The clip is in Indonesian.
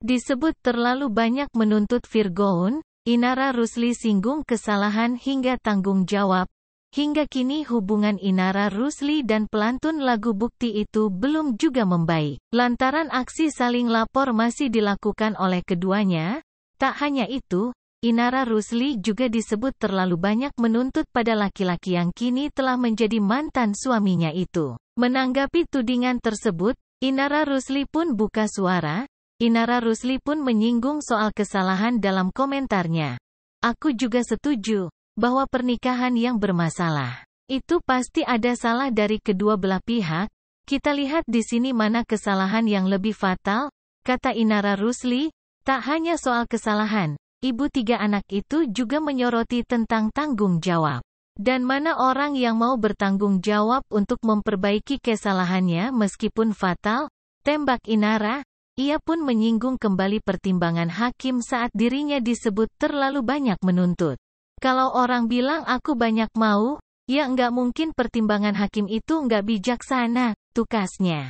Disebut terlalu banyak menuntut Virgoun, Inara Rusli singgung kesalahan hingga tanggung jawab. Hingga kini hubungan Inara Rusli dan pelantun lagu bukti itu belum juga membaik. Lantaran aksi saling lapor masih dilakukan oleh keduanya, tak hanya itu, Inara Rusli juga disebut terlalu banyak menuntut pada laki-laki yang kini telah menjadi mantan suaminya itu. Menanggapi tudingan tersebut, Inara Rusli pun buka suara, Inara Rusli pun menyinggung soal kesalahan dalam komentarnya. Aku juga setuju bahwa pernikahan yang bermasalah itu pasti ada salah dari kedua belah pihak. Kita lihat di sini mana kesalahan yang lebih fatal, kata Inara Rusli. Tak hanya soal kesalahan, ibu tiga anak itu juga menyoroti tentang tanggung jawab. Dan mana orang yang mau bertanggung jawab untuk memperbaiki kesalahannya meskipun fatal? Tembak Inara, ia pun menyinggung kembali pertimbangan hakim saat dirinya disebut terlalu banyak menuntut. Kalau orang bilang aku banyak mau, ya enggak mungkin pertimbangan hakim itu enggak bijaksana, tukasnya.